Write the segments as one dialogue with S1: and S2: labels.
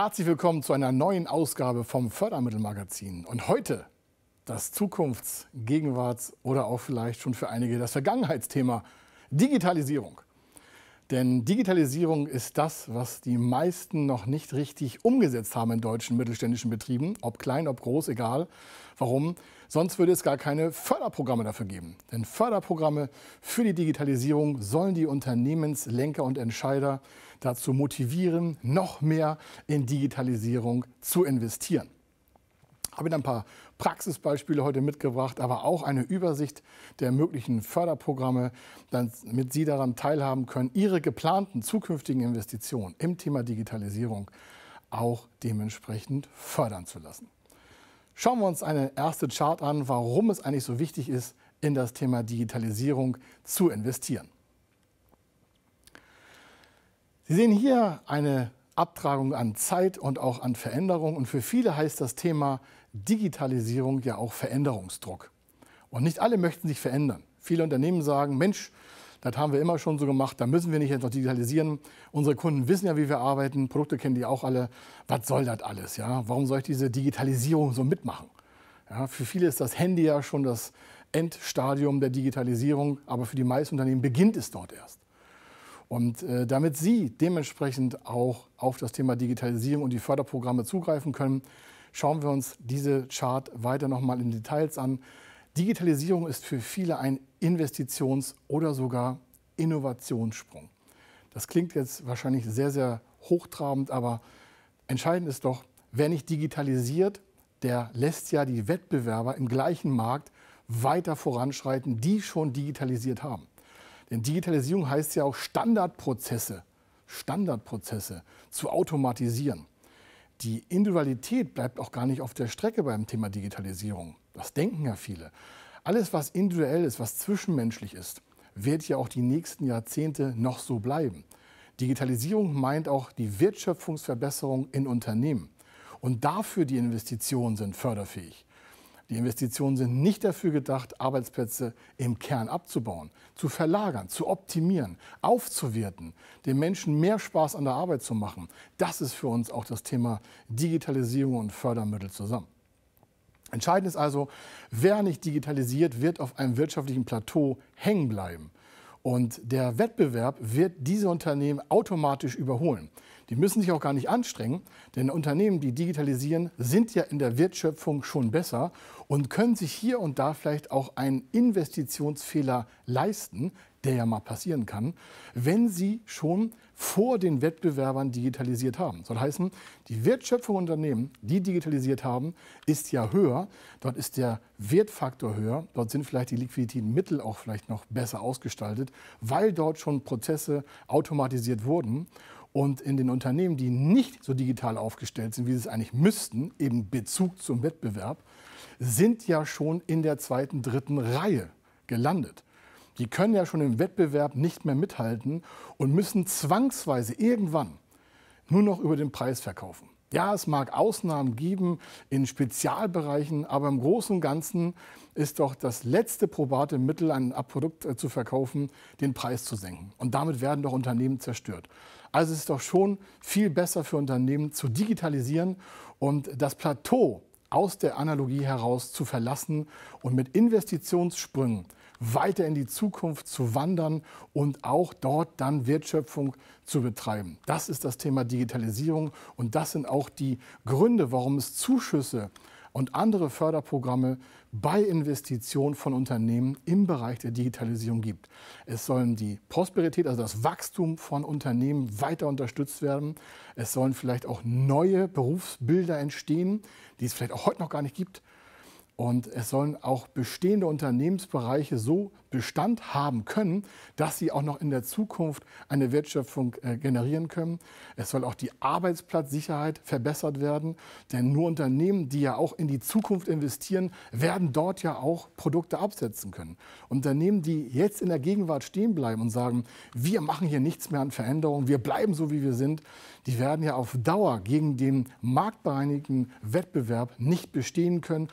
S1: Herzlich willkommen zu einer neuen Ausgabe vom Fördermittelmagazin. Und heute das Zukunfts-, Gegenwarts- oder auch vielleicht schon für einige das Vergangenheitsthema Digitalisierung. Denn Digitalisierung ist das, was die meisten noch nicht richtig umgesetzt haben in deutschen mittelständischen Betrieben, ob klein, ob groß, egal. Warum? Sonst würde es gar keine Förderprogramme dafür geben. Denn Förderprogramme für die Digitalisierung sollen die Unternehmenslenker und Entscheider dazu motivieren, noch mehr in Digitalisierung zu investieren. Habe ein paar Praxisbeispiele heute mitgebracht, aber auch eine Übersicht der möglichen Förderprogramme, damit Sie daran teilhaben können, Ihre geplanten zukünftigen Investitionen im Thema Digitalisierung auch dementsprechend fördern zu lassen. Schauen wir uns eine erste Chart an, warum es eigentlich so wichtig ist, in das Thema Digitalisierung zu investieren. Sie sehen hier eine Abtragung an Zeit und auch an Veränderung. Und für viele heißt das Thema Digitalisierung ja auch Veränderungsdruck. Und nicht alle möchten sich verändern. Viele Unternehmen sagen, Mensch, das haben wir immer schon so gemacht, da müssen wir nicht jetzt noch digitalisieren. Unsere Kunden wissen ja, wie wir arbeiten, Produkte kennen die auch alle. Was soll das alles? Ja? Warum soll ich diese Digitalisierung so mitmachen? Ja, für viele ist das Handy ja schon das Endstadium der Digitalisierung, aber für die meisten Unternehmen beginnt es dort erst. Und äh, damit Sie dementsprechend auch auf das Thema Digitalisierung und die Förderprogramme zugreifen können, schauen wir uns diese Chart weiter nochmal in Details an. Digitalisierung ist für viele ein Investitions- oder sogar Innovationssprung. Das klingt jetzt wahrscheinlich sehr, sehr hochtrabend, aber entscheidend ist doch, wer nicht digitalisiert, der lässt ja die Wettbewerber im gleichen Markt weiter voranschreiten, die schon digitalisiert haben. Denn Digitalisierung heißt ja auch Standardprozesse, Standardprozesse zu automatisieren. Die Individualität bleibt auch gar nicht auf der Strecke beim Thema Digitalisierung. Das denken ja viele. Alles, was individuell ist, was zwischenmenschlich ist, wird ja auch die nächsten Jahrzehnte noch so bleiben. Digitalisierung meint auch die Wertschöpfungsverbesserung in Unternehmen. Und dafür die Investitionen sind förderfähig. Die Investitionen sind nicht dafür gedacht, Arbeitsplätze im Kern abzubauen, zu verlagern, zu optimieren, aufzuwerten, den Menschen mehr Spaß an der Arbeit zu machen. Das ist für uns auch das Thema Digitalisierung und Fördermittel zusammen. Entscheidend ist also, wer nicht digitalisiert, wird auf einem wirtschaftlichen Plateau hängen bleiben. Und der Wettbewerb wird diese Unternehmen automatisch überholen. Die müssen sich auch gar nicht anstrengen, denn Unternehmen, die digitalisieren, sind ja in der Wertschöpfung schon besser und können sich hier und da vielleicht auch einen Investitionsfehler leisten, der ja mal passieren kann, wenn sie schon vor den Wettbewerbern digitalisiert haben. Soll heißen, die Wertschöpfung Unternehmen, die digitalisiert haben, ist ja höher. Dort ist der Wertfaktor höher. Dort sind vielleicht die liquiditären Mittel auch vielleicht noch besser ausgestaltet, weil dort schon Prozesse automatisiert wurden. Und in den Unternehmen, die nicht so digital aufgestellt sind, wie sie es eigentlich müssten, eben Bezug zum Wettbewerb, sind ja schon in der zweiten, dritten Reihe gelandet. Die können ja schon im Wettbewerb nicht mehr mithalten und müssen zwangsweise irgendwann nur noch über den Preis verkaufen. Ja, es mag Ausnahmen geben in Spezialbereichen, aber im Großen und Ganzen ist doch das letzte probate Mittel, ein Produkt äh, zu verkaufen, den Preis zu senken. Und damit werden doch Unternehmen zerstört. Also es ist doch schon viel besser für Unternehmen zu digitalisieren und das Plateau aus der Analogie heraus zu verlassen und mit Investitionssprüngen weiter in die Zukunft zu wandern und auch dort dann Wertschöpfung zu betreiben. Das ist das Thema Digitalisierung und das sind auch die Gründe, warum es Zuschüsse und andere Förderprogramme bei Investitionen von Unternehmen im Bereich der Digitalisierung gibt. Es sollen die Prosperität, also das Wachstum von Unternehmen weiter unterstützt werden. Es sollen vielleicht auch neue Berufsbilder entstehen, die es vielleicht auch heute noch gar nicht gibt. Und es sollen auch bestehende Unternehmensbereiche so Bestand haben können, dass sie auch noch in der Zukunft eine Wertschöpfung äh, generieren können. Es soll auch die Arbeitsplatzsicherheit verbessert werden, denn nur Unternehmen, die ja auch in die Zukunft investieren, werden dort ja auch Produkte absetzen können. Unternehmen, die jetzt in der Gegenwart stehen bleiben und sagen, wir machen hier nichts mehr an Veränderungen, wir bleiben so, wie wir sind, die werden ja auf Dauer gegen den marktbereinigten Wettbewerb nicht bestehen können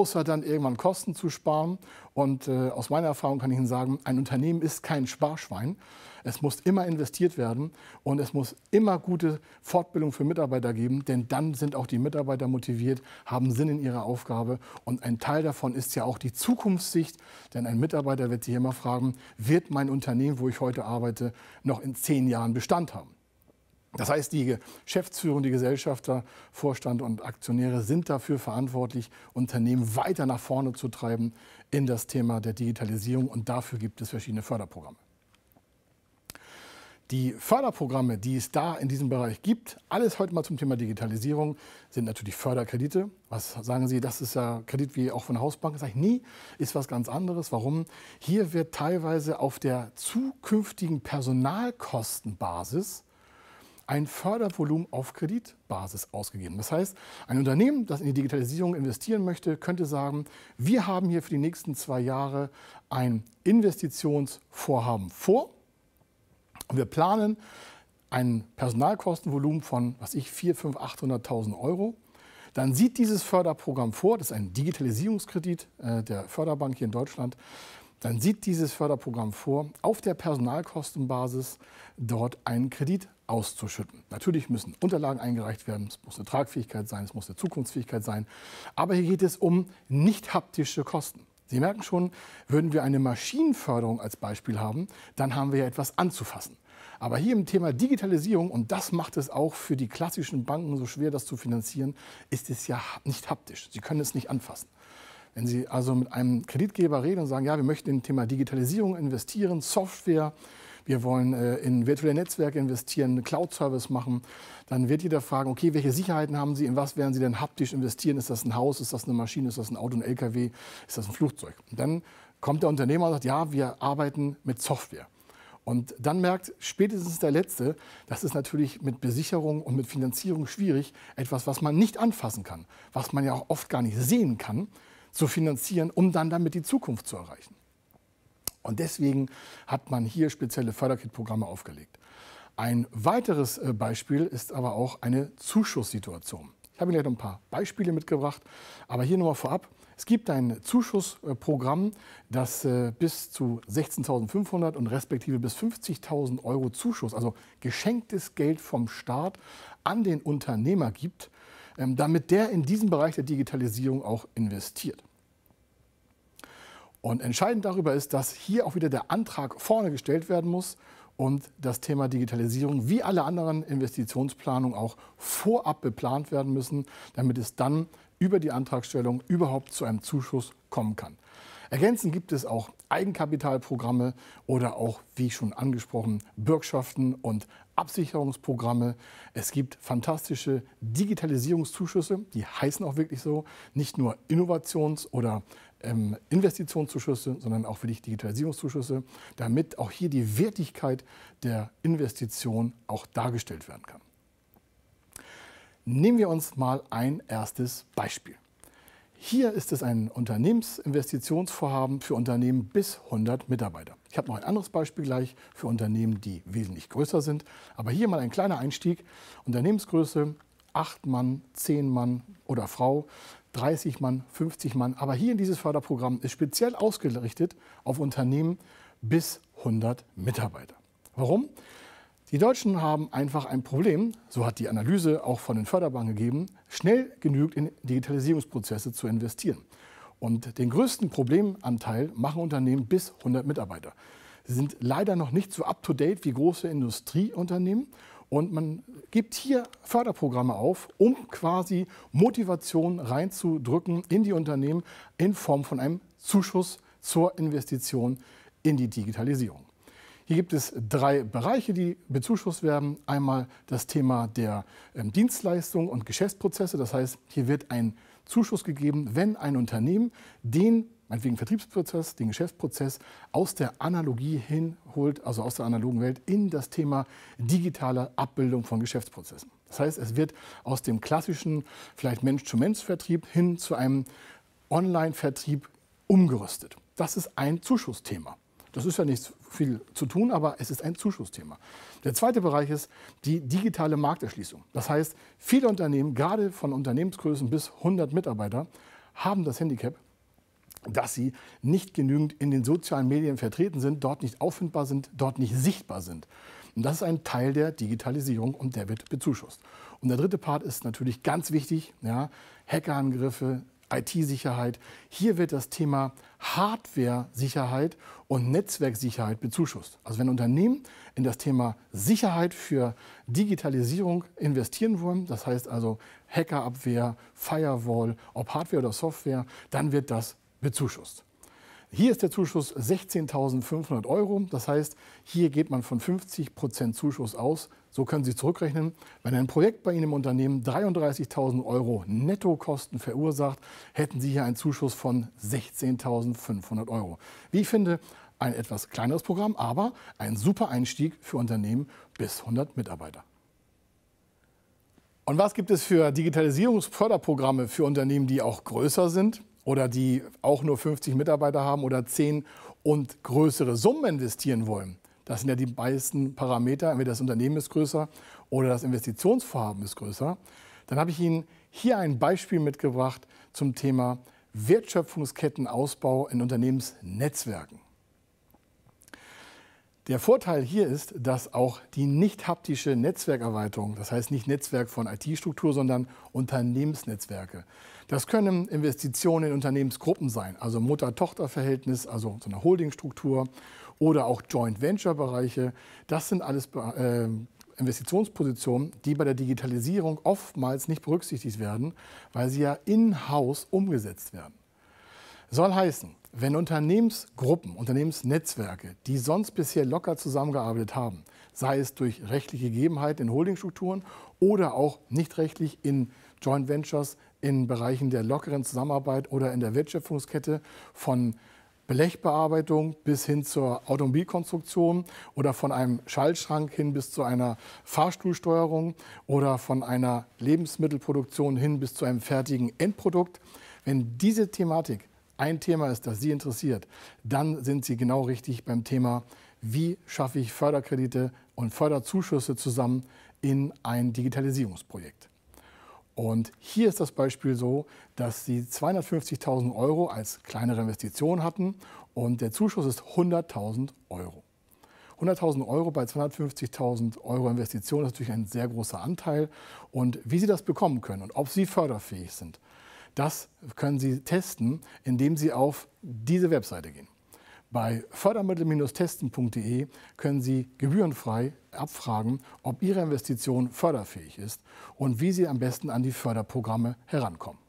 S1: außer dann irgendwann Kosten zu sparen. Und äh, aus meiner Erfahrung kann ich Ihnen sagen, ein Unternehmen ist kein Sparschwein. Es muss immer investiert werden und es muss immer gute Fortbildung für Mitarbeiter geben, denn dann sind auch die Mitarbeiter motiviert, haben Sinn in ihrer Aufgabe und ein Teil davon ist ja auch die Zukunftssicht, denn ein Mitarbeiter wird sich immer fragen, wird mein Unternehmen, wo ich heute arbeite, noch in zehn Jahren Bestand haben? Das heißt, die Geschäftsführung, die Gesellschafter, Vorstand und Aktionäre sind dafür verantwortlich, Unternehmen weiter nach vorne zu treiben in das Thema der Digitalisierung. Und dafür gibt es verschiedene Förderprogramme. Die Förderprogramme, die es da in diesem Bereich gibt, alles heute mal zum Thema Digitalisierung, sind natürlich Förderkredite. Was sagen Sie, das ist ja Kredit wie auch von der Hausbank? Sage ich nie, ist was ganz anderes. Warum? Hier wird teilweise auf der zukünftigen Personalkostenbasis ein Fördervolumen auf Kreditbasis ausgegeben. Das heißt, ein Unternehmen, das in die Digitalisierung investieren möchte, könnte sagen, wir haben hier für die nächsten zwei Jahre ein Investitionsvorhaben vor. Und wir planen ein Personalkostenvolumen von, was ich, 400.000, 500.000, 800.000 Euro. Dann sieht dieses Förderprogramm vor, das ist ein Digitalisierungskredit äh, der Förderbank hier in Deutschland, dann sieht dieses Förderprogramm vor, auf der Personalkostenbasis dort einen Kredit auszuschütten. Natürlich müssen Unterlagen eingereicht werden, es muss eine Tragfähigkeit sein, es muss eine Zukunftsfähigkeit sein. Aber hier geht es um nicht haptische Kosten. Sie merken schon, würden wir eine Maschinenförderung als Beispiel haben, dann haben wir ja etwas anzufassen. Aber hier im Thema Digitalisierung, und das macht es auch für die klassischen Banken so schwer, das zu finanzieren, ist es ja nicht haptisch. Sie können es nicht anfassen. Wenn Sie also mit einem Kreditgeber reden und sagen, ja, wir möchten im Thema Digitalisierung investieren, Software, wir wollen äh, in virtuelle Netzwerke investieren, einen Cloud-Service machen, dann wird jeder fragen, okay, welche Sicherheiten haben Sie, in was werden Sie denn haptisch investieren? Ist das ein Haus, ist das eine Maschine, ist das ein Auto, ein LKW, ist das ein Flugzeug? Und dann kommt der Unternehmer und sagt, ja, wir arbeiten mit Software. Und dann merkt spätestens der Letzte, das ist natürlich mit Besicherung und mit Finanzierung schwierig, etwas, was man nicht anfassen kann, was man ja auch oft gar nicht sehen kann, zu finanzieren, um dann damit die Zukunft zu erreichen. Und deswegen hat man hier spezielle Förderkit-Programme aufgelegt. Ein weiteres äh, Beispiel ist aber auch eine Zuschusssituation. Ich habe Ihnen gleich noch ein paar Beispiele mitgebracht, aber hier nochmal vorab. Es gibt ein Zuschussprogramm, das äh, bis zu 16.500 und respektive bis 50.000 Euro Zuschuss, also geschenktes Geld vom Staat an den Unternehmer gibt, ähm, damit der in diesen Bereich der Digitalisierung auch investiert. Und entscheidend darüber ist, dass hier auch wieder der Antrag vorne gestellt werden muss und das Thema Digitalisierung wie alle anderen Investitionsplanungen auch vorab beplant werden müssen, damit es dann über die Antragstellung überhaupt zu einem Zuschuss kommen kann. Ergänzend gibt es auch Eigenkapitalprogramme oder auch, wie schon angesprochen, Bürgschaften und Absicherungsprogramme. Es gibt fantastische Digitalisierungszuschüsse, die heißen auch wirklich so, nicht nur Innovations- oder ähm, Investitionszuschüsse, sondern auch wirklich Digitalisierungszuschüsse, damit auch hier die Wertigkeit der Investition auch dargestellt werden kann. Nehmen wir uns mal ein erstes Beispiel. Hier ist es ein Unternehmensinvestitionsvorhaben für Unternehmen bis 100 Mitarbeiter. Ich habe noch ein anderes Beispiel gleich für Unternehmen, die wesentlich größer sind. Aber hier mal ein kleiner Einstieg. Unternehmensgröße 8 Mann, 10 Mann oder Frau, 30 Mann, 50 Mann. Aber hier in dieses Förderprogramm ist speziell ausgerichtet auf Unternehmen bis 100 Mitarbeiter. Warum? Die Deutschen haben einfach ein Problem, so hat die Analyse auch von den Förderbanken gegeben, schnell genügend in Digitalisierungsprozesse zu investieren. Und den größten Problemanteil machen Unternehmen bis 100 Mitarbeiter. Sie sind leider noch nicht so up-to-date wie große Industrieunternehmen. Und man gibt hier Förderprogramme auf, um quasi Motivation reinzudrücken in die Unternehmen in Form von einem Zuschuss zur Investition in die Digitalisierung. Hier gibt es drei Bereiche, die bezuschusst werden. Einmal das Thema der ähm, Dienstleistung und Geschäftsprozesse. Das heißt, hier wird ein Zuschuss gegeben, wenn ein Unternehmen den meinetwegen Vertriebsprozess, den Geschäftsprozess aus der Analogie hinholt, also aus der analogen Welt, in das Thema digitale Abbildung von Geschäftsprozessen. Das heißt, es wird aus dem klassischen, vielleicht Mensch-zu-Mensch-Vertrieb hin zu einem Online-Vertrieb umgerüstet. Das ist ein Zuschussthema. Das ist ja nicht viel zu tun, aber es ist ein Zuschussthema. Der zweite Bereich ist die digitale Markterschließung. Das heißt, viele Unternehmen, gerade von Unternehmensgrößen bis 100 Mitarbeiter, haben das Handicap, dass sie nicht genügend in den sozialen Medien vertreten sind, dort nicht auffindbar sind, dort nicht sichtbar sind. Und das ist ein Teil der Digitalisierung und der wird bezuschusst. Und der dritte Part ist natürlich ganz wichtig, ja, Hackerangriffe, IT-Sicherheit. Hier wird das Thema Hardware-Sicherheit und Netzwerksicherheit bezuschusst. Also wenn Unternehmen in das Thema Sicherheit für Digitalisierung investieren wollen, das heißt also Hackerabwehr, Firewall, ob Hardware oder Software, dann wird das bezuschusst. Hier ist der Zuschuss 16.500 Euro. Das heißt, hier geht man von 50 Prozent Zuschuss aus. So können Sie zurückrechnen, wenn ein Projekt bei Ihnen im Unternehmen 33.000 Euro Nettokosten verursacht, hätten Sie hier einen Zuschuss von 16.500 Euro. Wie ich finde, ein etwas kleineres Programm, aber ein super Einstieg für Unternehmen bis 100 Mitarbeiter. Und was gibt es für Digitalisierungsförderprogramme für Unternehmen, die auch größer sind? oder die auch nur 50 Mitarbeiter haben oder 10 und größere Summen investieren wollen. Das sind ja die meisten Parameter. Entweder das Unternehmen ist größer oder das Investitionsvorhaben ist größer. Dann habe ich Ihnen hier ein Beispiel mitgebracht zum Thema Wertschöpfungskettenausbau in Unternehmensnetzwerken. Der Vorteil hier ist, dass auch die nicht haptische Netzwerkerweiterung, das heißt nicht Netzwerk von IT-Struktur, sondern Unternehmensnetzwerke, das können Investitionen in Unternehmensgruppen sein, also Mutter-Tochter-Verhältnis, also so eine Holding-Struktur oder auch Joint-Venture-Bereiche. Das sind alles äh, Investitionspositionen, die bei der Digitalisierung oftmals nicht berücksichtigt werden, weil sie ja in-house umgesetzt werden. Soll heißen, wenn Unternehmensgruppen, Unternehmensnetzwerke, die sonst bisher locker zusammengearbeitet haben, sei es durch rechtliche Gegebenheiten in Holdingstrukturen oder auch nicht rechtlich in Joint Ventures in Bereichen der lockeren Zusammenarbeit oder in der Wertschöpfungskette von Blechbearbeitung bis hin zur Automobilkonstruktion oder von einem Schaltschrank hin bis zu einer Fahrstuhlsteuerung oder von einer Lebensmittelproduktion hin bis zu einem fertigen Endprodukt. Wenn diese Thematik ein Thema ist, das Sie interessiert, dann sind Sie genau richtig beim Thema, wie schaffe ich Förderkredite und Förderzuschüsse zusammen in ein Digitalisierungsprojekt. Und hier ist das Beispiel so, dass Sie 250.000 Euro als kleinere Investition hatten und der Zuschuss ist 100.000 Euro. 100.000 Euro bei 250.000 Euro Investition ist natürlich ein sehr großer Anteil. Und wie Sie das bekommen können und ob Sie förderfähig sind, das können Sie testen, indem Sie auf diese Webseite gehen. Bei fördermittel-testen.de können Sie gebührenfrei abfragen, ob Ihre Investition förderfähig ist und wie Sie am besten an die Förderprogramme herankommen.